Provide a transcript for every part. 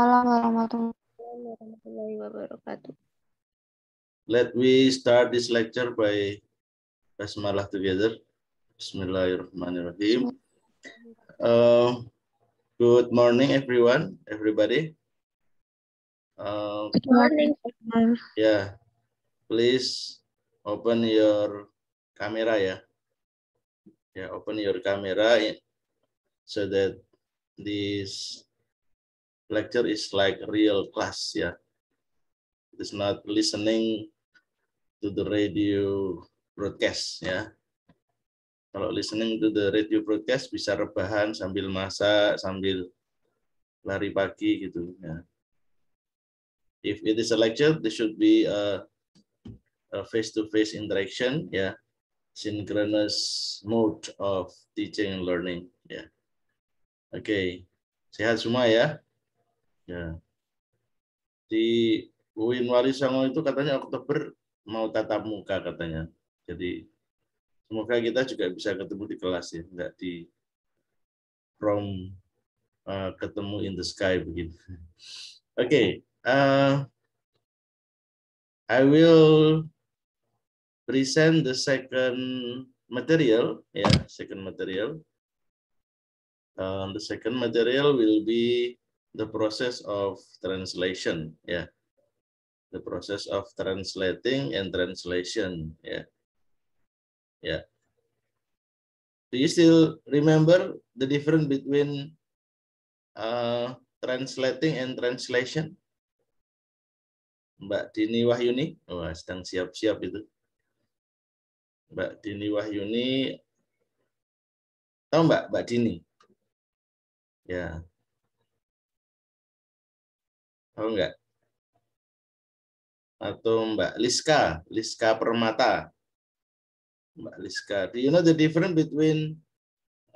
Assalamualaikum warahmatullahi wabarakatuh. Let me start this lecture by Basmalah together. Bismillahirrahmanirrahim. Uh, good morning, everyone, everybody. Uh, good morning. Yeah, please open your camera ya. Yeah, open your camera so that this lecture is like real class ya. Yeah. It's not listening to the radio broadcast ya. Yeah. Kalau listening to the radio broadcast bisa rebahan sambil masak, sambil lari pagi gitu ya. Yeah. If it is a lecture, there should be a, face-to-face -face interaction ya. Yeah. Synchronous mode of teaching and learning ya. Yeah. Oke. Okay. Sehat semua ya. Ya. Di UIN Songo itu katanya Oktober mau tatap muka katanya. Jadi semoga kita juga bisa ketemu di kelas ya, enggak di from uh, ketemu in the sky begitu. Oke, okay. uh, eh, I will present the second material. Yeah, second material. Uh, the second material will be the process of translation ya yeah. the process of translating and translation ya yeah. ya yeah. do you still remember the difference between uh, translating and translation Mbak Dini Wahyuni wah sedang siap-siap itu Mbak Dini Wahyuni tahu Mbak Mbak Dini ya Tahu nggak? Atau Mbak Liska, Liska Permata. Mbak Liska, do you know the difference between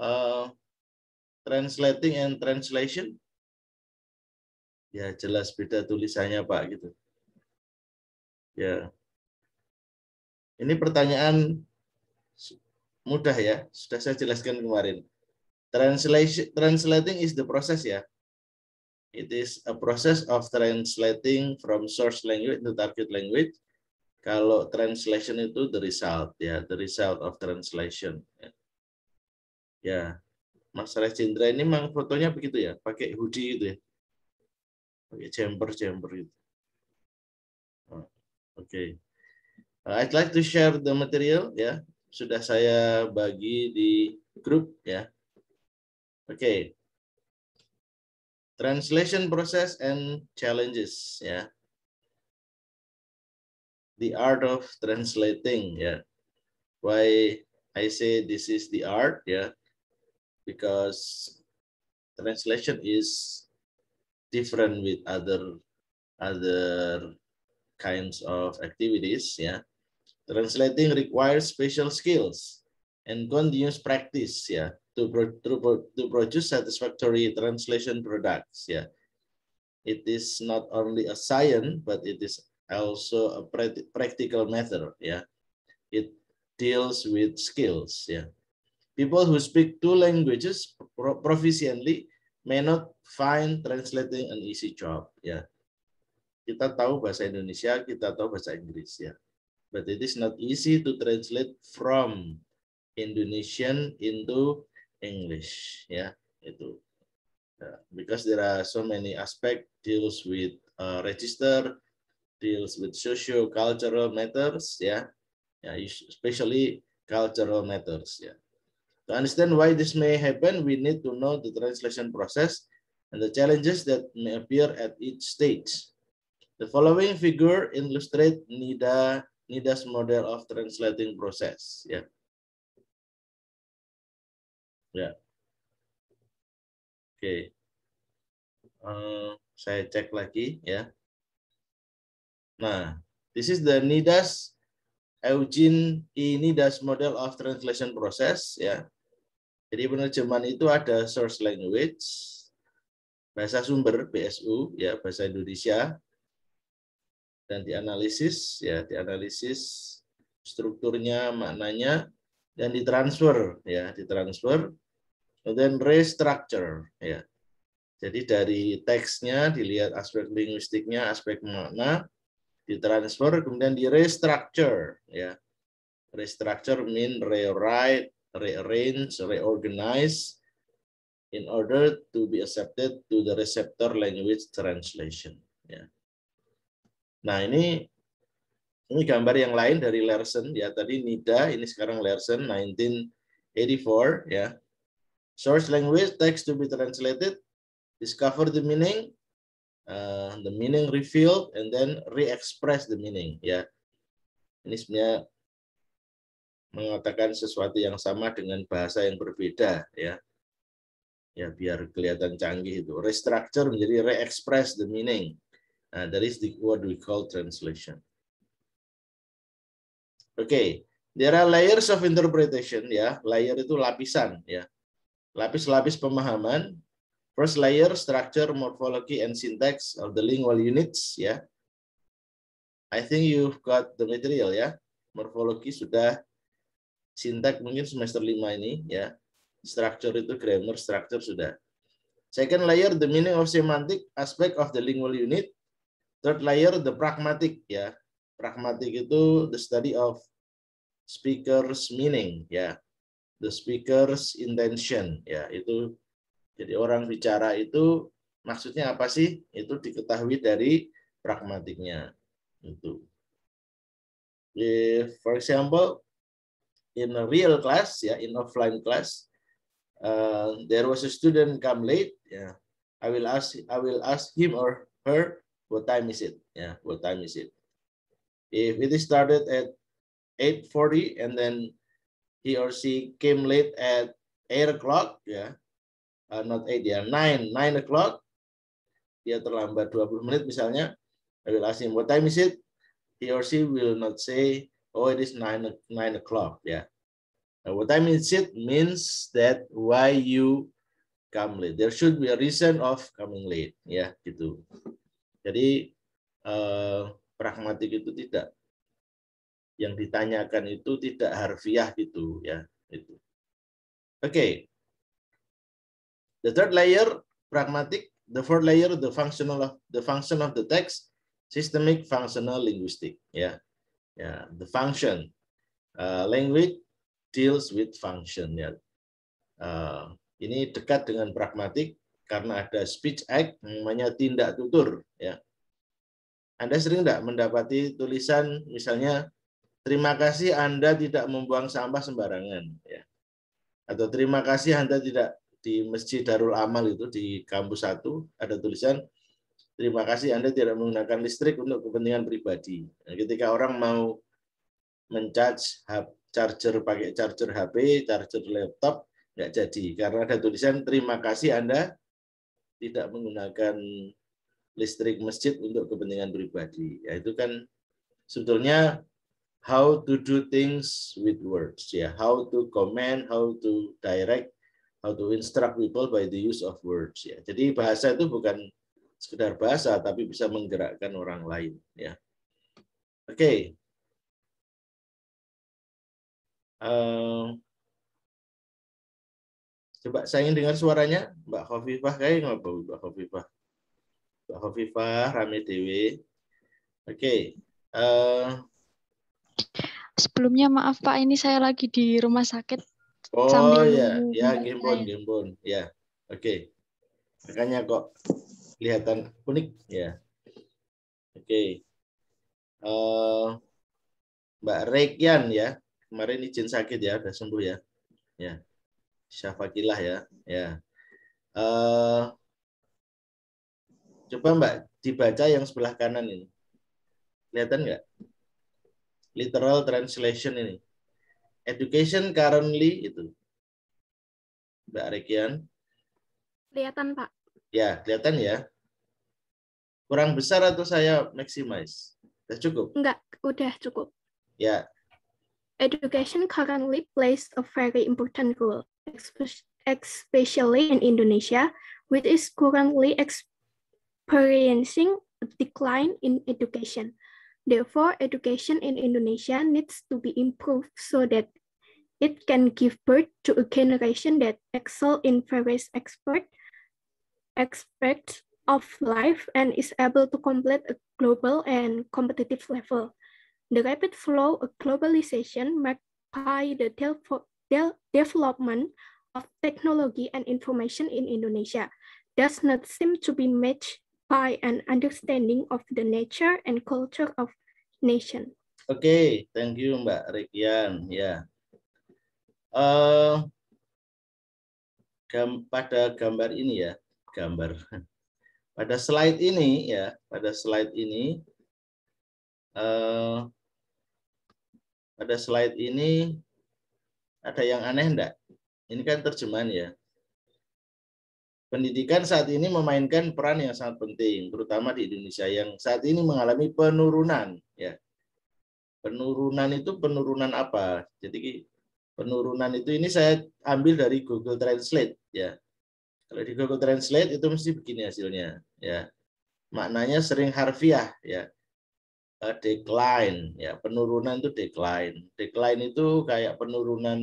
uh, translating and translation? Ya jelas beda tulisannya Pak gitu. Ya. Ini pertanyaan mudah ya, sudah saya jelaskan kemarin. Translation, translating is the process ya. It is a process of translating from source language to target language. Kalau translation itu the result ya, the result of translation. Ya, Mas Rajendra ini memang fotonya begitu ya, pakai hoodie itu, ya, pakai jumper jumper gitu. Oh, oke, okay. Uh, I'd like to share the material ya, sudah saya bagi di grup ya. Oke, okay. Translation process and challenges, Yeah. The art of translating, Yeah. Why I say this is the art, Yeah. Because translation is different with other other kinds of activities, Yeah. Translating requires special skills and continuous practice, Yeah to, to, to produce satisfactory translation products. Yeah, it is not only a science, but it is also a practical method. Yeah, it deals with skills. Yeah, people who speak two languages proficiently may not find translating an easy job. Yeah, kita tahu bahasa Indonesia, kita tahu bahasa Inggris. Yeah, but it is not easy to translate from Indonesian into English. Ya, itu. Yeah. Because there are so many aspect deals with uh, register, deals with socio-cultural matters. Yeah, yeah, especially cultural matters. Yeah. To understand why this may happen, we need to know the translation process and the challenges that may appear at each stage. The following figure illustrate Nida, Nida's model of translating process. Yeah. Ya. Oke. Uh, saya cek lagi ya. Nah, this is the NIDAS Eugene E. NIDAS model of translation process ya. Jadi penerjemahan itu ada source language, bahasa sumber BSU ya bahasa Indonesia dan dianalisis ya dianalisis strukturnya maknanya dan ditransfer ya ditransfer and then restructure ya. Jadi dari teksnya dilihat aspek linguistiknya, aspek makna, ditransfer kemudian di restructure ya. Restructure mean rewrite, rearrange, reorganize in order to be accepted to the receptor language translation ya. Nah, ini ini gambar yang lain dari Larsen ya. Tadi Nida, ini sekarang Larsen 1984 ya. Source language, text to be translated, discover the meaning, uh, the meaning revealed, and then re-express the meaning. Ya, ini sebenarnya mengatakan sesuatu yang sama dengan bahasa yang berbeda. Ya, ya biar kelihatan canggih itu. Restructure menjadi re-express the meaning. Uh, that is the what we call translation. Oke, okay. there are layers of interpretation ya. Layer itu lapisan ya lapis-lapis pemahaman, first layer structure, morphology and syntax of the lingual units ya. Yeah. I think you've got the material ya. Yeah. Morphology sudah sintak mungkin semester lima ini ya. Yeah. Structure itu grammar structure sudah. Second layer the meaning of semantic aspect of the lingual unit. Third layer the pragmatic ya. Pragmatic itu the study of speaker's meaning ya the speaker's intention ya itu jadi orang bicara itu maksudnya apa sih itu diketahui dari pragmatiknya itu If, for example in a real class ya in offline class uh, there was a student come late ya yeah. I will ask I will ask him or her what time is it ya yeah, what time is it if it is started at 8:40 and then he or she came late at eight o'clock ya uh, not eight ya nine nine o'clock dia terlambat 20 menit misalnya I will ask him what time is it he or she will not say oh it is nine nine o'clock ya yeah. what time is it means that why you come late there should be a reason of coming late ya yeah, gitu jadi eh, pragmatik itu tidak yang ditanyakan itu tidak harfiah gitu ya itu oke okay. the third layer pragmatic the fourth layer the functional of the function of the text systemic functional linguistic ya yeah. ya yeah. the function uh, language deals with function ya yeah. uh, ini dekat dengan pragmatik karena ada speech act namanya tindak tutur ya anda sering tidak mendapati tulisan misalnya terima kasih Anda tidak membuang sampah sembarangan ya. Atau terima kasih Anda tidak di Masjid Darul Amal itu di kampus Satu ada tulisan terima kasih Anda tidak menggunakan listrik untuk kepentingan pribadi. Nah, ketika orang mau mencharge charger pakai charger HP, charger laptop nggak jadi karena ada tulisan terima kasih Anda tidak menggunakan listrik masjid untuk kepentingan pribadi. Ya itu kan sebetulnya how to do things with words ya yeah. how to command how to direct how to instruct people by the use of words ya yeah. jadi bahasa itu bukan sekedar bahasa tapi bisa menggerakkan orang lain ya yeah. oke okay. Ehm, uh, coba saya ingin dengar suaranya Mbak Hovifah, kayak nggak Mbak Hovifah. Mbak Hovifah, Rame Dewi oke okay. Ehm, uh, Sebelumnya maaf Pak, ini saya lagi di rumah sakit. Oh iya, ya, ya gimbon, ya, oke. Okay. Makanya kok kelihatan unik, ya. Oke, okay. uh, eh, Mbak Rekian ya, kemarin izin sakit ya, udah sembuh ya, ya. Syafakilah ya, ya. Uh, coba Mbak dibaca yang sebelah kanan ini, kelihatan nggak? literal translation ini. Education currently itu. Mbak Rekian. Kelihatan, Pak. Ya, kelihatan ya. Kurang besar atau saya maximize? Sudah cukup? Enggak, udah cukup. Ya. Education currently plays a very important role, especially in Indonesia, which is currently experiencing a decline in education. Therefore, education in Indonesia needs to be improved so that it can give birth to a generation that excel in various expert, aspects of life and is able to complete a global and competitive level. The rapid flow of globalization marked by the development of technology and information in Indonesia does not seem to be matched by an understanding of the nature and culture of nation. Oke, okay, thank you Mbak Rikian. Ya, yeah. uh, gam pada gambar ini ya, gambar pada slide ini ya, pada slide ini, uh, pada slide ini ada yang aneh enggak? Ini kan terjemahan ya pendidikan saat ini memainkan peran yang sangat penting, terutama di Indonesia yang saat ini mengalami penurunan. Ya, penurunan itu penurunan apa? Jadi penurunan itu ini saya ambil dari Google Translate. Ya, kalau di Google Translate itu mesti begini hasilnya. Ya, maknanya sering harfiah. Ya, eh, decline. Ya, penurunan itu decline. Decline itu kayak penurunan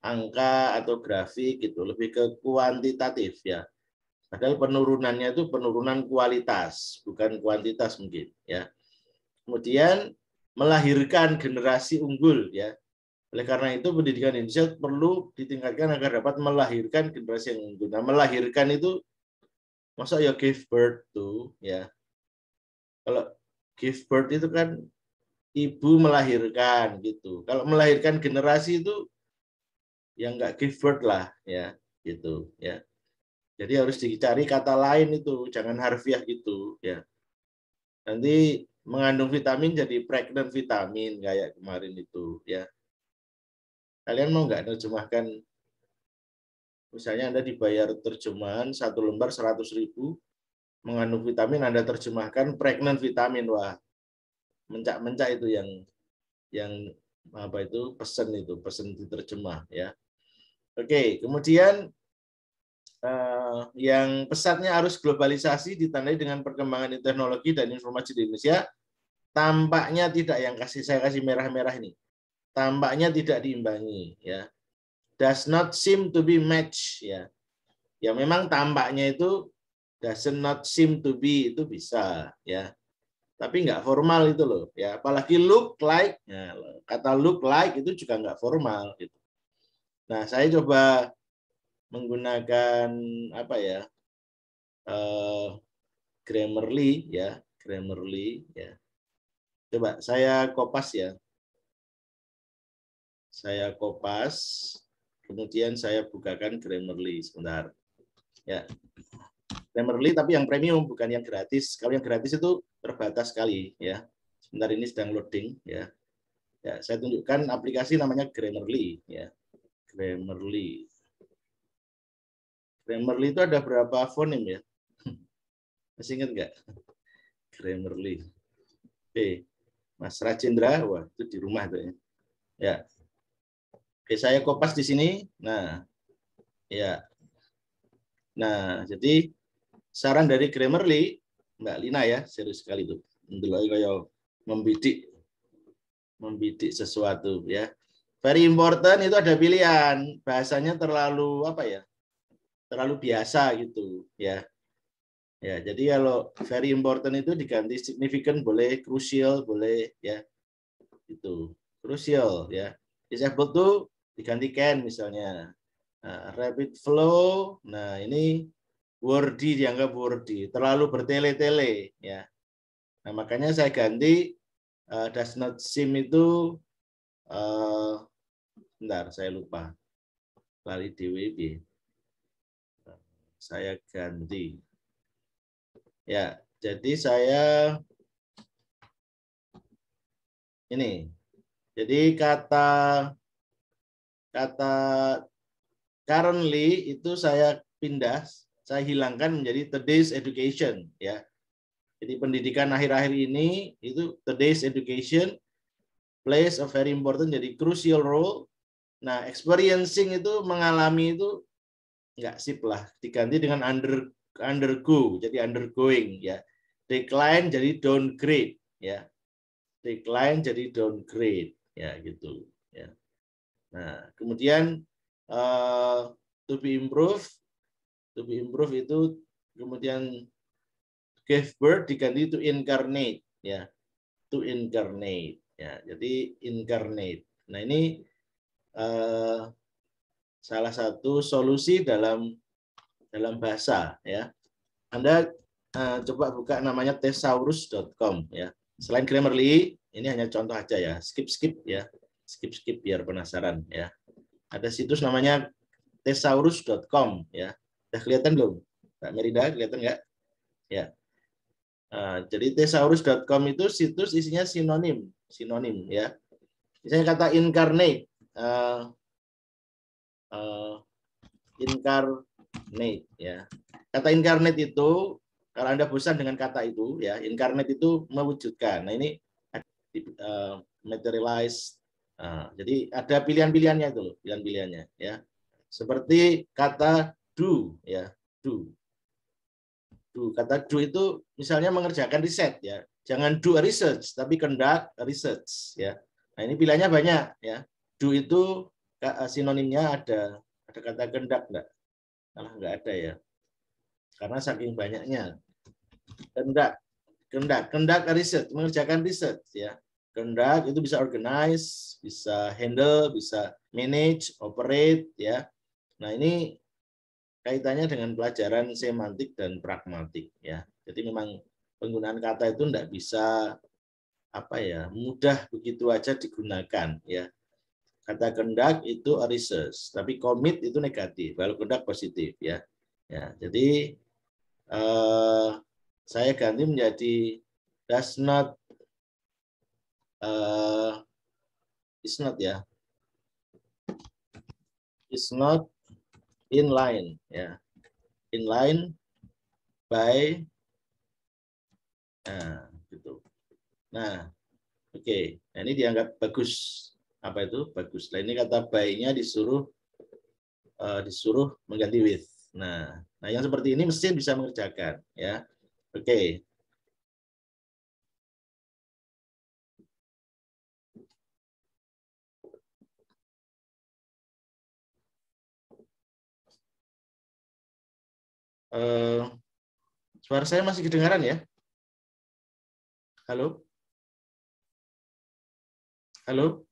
angka atau grafik gitu, lebih ke kuantitatif ya Padahal penurunannya itu penurunan kualitas, bukan kuantitas mungkin. Ya. Kemudian melahirkan generasi unggul. ya. Oleh karena itu pendidikan Indonesia perlu ditingkatkan agar dapat melahirkan generasi yang unggul. Nah, melahirkan itu masa ya give birth tuh ya. Kalau give birth itu kan ibu melahirkan gitu. Kalau melahirkan generasi itu yang nggak give birth lah ya gitu ya jadi harus dicari kata lain itu, jangan harfiah itu ya. Nanti mengandung vitamin jadi pregnant vitamin kayak kemarin itu ya. Kalian mau nggak terjemahkan? Misalnya Anda dibayar terjemahan satu lembar 100 ribu, mengandung vitamin Anda terjemahkan pregnant vitamin wah mencak-mencak itu yang yang apa itu pesen itu pesen diterjemah ya oke kemudian Eh, yang pesatnya arus globalisasi ditandai dengan perkembangan teknologi dan informasi di Indonesia tampaknya tidak yang kasih saya kasih merah-merah ini tampaknya tidak diimbangi ya does not seem to be match ya ya memang tampaknya itu does not seem to be itu bisa ya tapi nggak formal itu loh ya apalagi look like ya, kata look like itu juga nggak formal gitu nah saya coba menggunakan apa ya uh, Grammarly ya Grammarly ya coba saya kopas ya saya kopas kemudian saya bukakan Grammarly sebentar ya Grammarly tapi yang premium bukan yang gratis kalau yang gratis itu terbatas sekali ya sebentar ini sedang loading ya ya saya tunjukkan aplikasi namanya Grammarly ya Grammarly Grammarly itu ada berapa fonim ya? Masih ingat nggak? Grammarly. Oke. Mas Rajendra, wah itu di rumah tuh ya. Ya. Oke, saya kopas di sini. Nah, ya. Nah, jadi saran dari Grammarly, Mbak Lina ya, serius sekali tuh. Mendelai kayak membidik membidik sesuatu ya. Very important itu ada pilihan. Bahasanya terlalu apa ya? terlalu biasa gitu ya. Ya, jadi kalau very important itu diganti significant boleh, crucial boleh ya. Itu crucial ya. Disable to diganti can misalnya. Nah, rapid flow. Nah, ini wordy dianggap wordy, terlalu bertele-tele ya. Nah, makanya saya ganti uh, does not seem itu uh, bentar saya lupa. Lali DWB saya ganti. Ya, jadi saya ini. Jadi kata kata currently itu saya pindah, saya hilangkan menjadi today's education ya. Jadi pendidikan akhir-akhir ini itu today's education plays a very important jadi crucial role. Nah, experiencing itu mengalami itu nggak sip lah diganti dengan under undergo jadi undergoing ya decline jadi downgrade ya decline jadi downgrade ya gitu ya nah kemudian uh, to be improve to be improve itu kemudian give birth diganti to incarnate ya to incarnate ya jadi incarnate nah ini uh, salah satu solusi dalam dalam bahasa ya. Anda uh, coba buka namanya tesaurus.com ya. Selain Grammarly, ini hanya contoh aja ya. Skip skip ya. Skip skip biar penasaran ya. Ada situs namanya tesaurus.com ya. Sudah kelihatan belum? Mbak Merida kelihatan nggak? Ya. Uh, jadi tesaurus.com itu situs isinya sinonim, sinonim ya. Misalnya kata incarnate, uh, uh, incarnate ya. Kata incarnate itu kalau Anda bosan dengan kata itu ya, incarnate itu mewujudkan. Nah, ini uh, materialize uh, jadi ada pilihan-pilihannya itu pilihan-pilihannya ya. Seperti kata do ya, do. Do kata do itu misalnya mengerjakan riset ya. Jangan do research tapi conduct research ya. Nah, ini pilihannya banyak ya. Do itu Eh, sinonimnya ada ada kata gendak enggak? Malah enggak ada ya. Karena saking banyaknya. Gendak, gendak, gendak riset, mengerjakan riset ya. Gendak itu bisa organize, bisa handle, bisa manage, operate ya. Nah, ini kaitannya dengan pelajaran semantik dan pragmatik ya. Jadi memang penggunaan kata itu enggak bisa apa ya, mudah begitu aja digunakan ya Kata kendak itu arises tapi commit itu negatif, kalau kendak positif ya. Ya, jadi uh, saya ganti menjadi does not uh, is not ya. Is not in line ya. In line by nah gitu. Nah, oke. Okay. Nah, ini dianggap bagus apa itu bagus. Nah ini kata baiknya disuruh uh, disuruh mengganti with. Nah, nah yang seperti ini mesin bisa mengerjakan ya. Oke. Okay. Uh, eh, suara saya masih kedengaran ya? Halo? Halo?